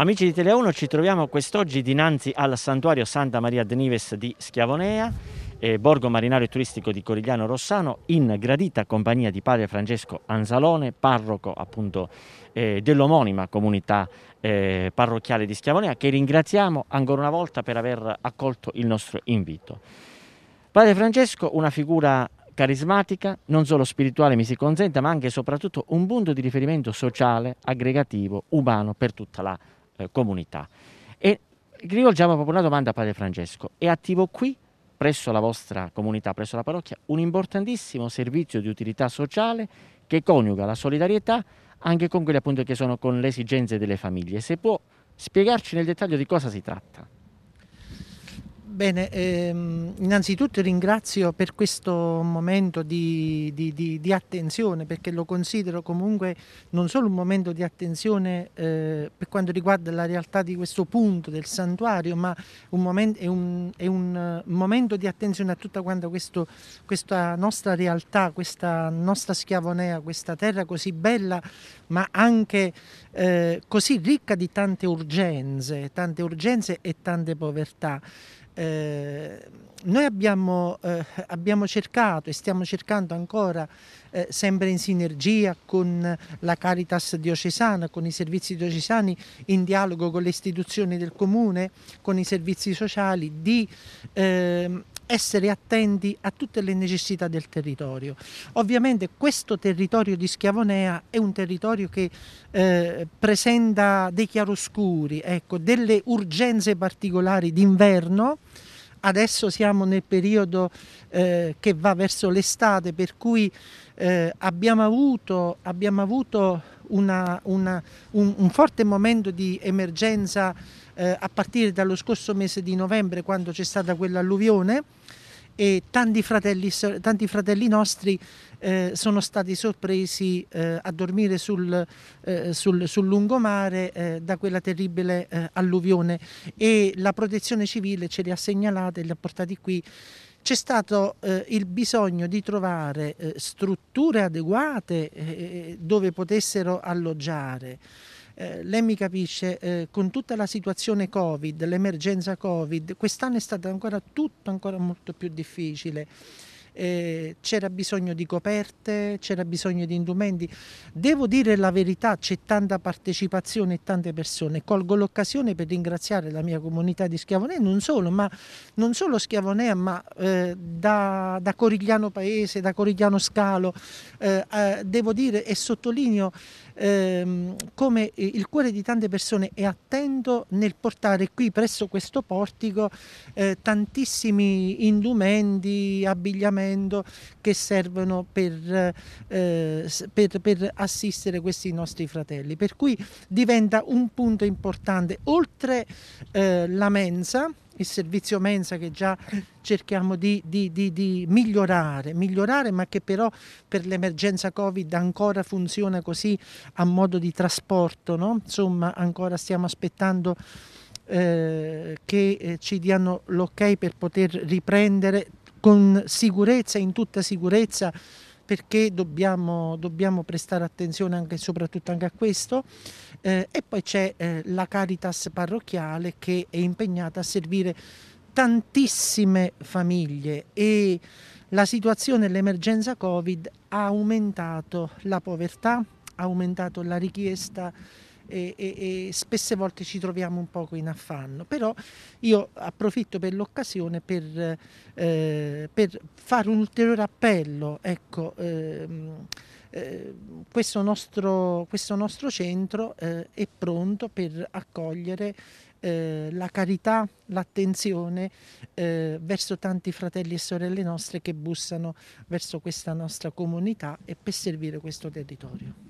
Amici di Tele 1, ci troviamo quest'oggi dinanzi al santuario Santa Maria de Nives di Schiavonea, eh, borgo marinario e turistico di Corigliano Rossano, in gradita compagnia di padre Francesco Anzalone, parroco appunto eh, dell'omonima comunità eh, parrocchiale di Schiavonea, che ringraziamo ancora una volta per aver accolto il nostro invito. Padre Francesco, una figura carismatica, non solo spirituale mi si consenta, ma anche e soprattutto un punto di riferimento sociale, aggregativo, umano per tutta la eh, comunità. E rivolgiamo proprio una domanda a Padre Francesco. È attivo qui, presso la vostra comunità, presso la parrocchia, un importantissimo servizio di utilità sociale che coniuga la solidarietà anche con quelle appunto che sono con le esigenze delle famiglie. Se può spiegarci nel dettaglio di cosa si tratta. Bene, ehm, innanzitutto ringrazio per questo momento di, di, di, di, attenzione perché lo considero comunque non solo un momento di attenzione eh, per quanto riguarda la realtà di questo punto del santuario, ma un momento, è, un, è, un, eh, momento di attenzione a tutta questo, questa nostra realtà, questa nostra schiavonea, questa terra così bella ma anche eh, così ricca di tante urgenze, tante urgenze e tante povertà. Eh, noi abbiamo, eh, abbiamo, cercato e stiamo cercando ancora, eh, sempre in sinergia con la Caritas diocesana, con i servizi diocesani, in dialogo con le istituzioni del comune, con i servizi sociali, di eh, essere attenti a tutte le necessità del territorio. Ovviamente questo territorio di Schiavonea è un territorio che eh, presenta dei chiaroscuri, ecco, delle urgenze particolari d'inverno. Adesso siamo nel periodo eh, che va verso l'estate, per cui eh, abbiamo avuto, abbiamo avuto una, una, un, un forte momento di emergenza eh, a partire dallo scorso mese di novembre quando c'è stata quell'alluvione e tanti fratelli, tanti fratelli nostri eh, sono stati sorpresi eh, a dormire sul, eh, sul, sul lungomare eh, da quella terribile eh, alluvione e la protezione civile ce li ha segnalati e li ha portati qui. C'è stato eh, il bisogno di trovare strutture adeguate dove potessero alloggiare. Eh, lei mi capisce, eh, con tutta la situazione Covid, l'emergenza Covid, quest'anno è stato ancora tutto ancora molto più difficile eh, c'era bisogno di coperte, c'era bisogno di indumenti. Devo dire la verità, c'è tanta partecipazione e tante persone. Colgo l'occasione per ringraziare la mia comunità di Schiavonea, non solo, ma non solo Schiavonea, ma eh, da, da, Corigliano Paese, da Corigliano Scalo. Eh, eh devo dire e sottolineo ehm, come il cuore di tante persone è attento nel portare qui presso questo portico eh, tantissimi indumenti, abbigliamenti, strumento che servono per, eh, per, per assistere questi nostri fratelli. Per cui diventa un punto importante, oltre eh, la mensa, il servizio mensa che già cerchiamo di, di, di, di, migliorare, migliorare, ma che però per l'emergenza Covid ancora funziona così a modo di trasporto, no? insomma ancora stiamo aspettando eh, che eh, ci diano l'ok per poter riprendere con sicurezza, in tutta sicurezza, perché dobbiamo, dobbiamo prestare attenzione anche e soprattutto anche a questo. Eh, e poi c'è eh, la Caritas parrocchiale che è impegnata a servire tantissime famiglie e la situazione, l'emergenza Covid ha aumentato la povertà, ha aumentato la richiesta e, e, e spesse volte ci troviamo un poco in affanno, però io approfitto per l'occasione per, eh, per, fare un ulteriore appello, ecco, ehm, eh, questo, nostro, questo, nostro, centro eh, è pronto per accogliere eh, la carità, l'attenzione eh, verso tanti fratelli e sorelle nostre che bussano verso questa nostra comunità e per servire questo territorio.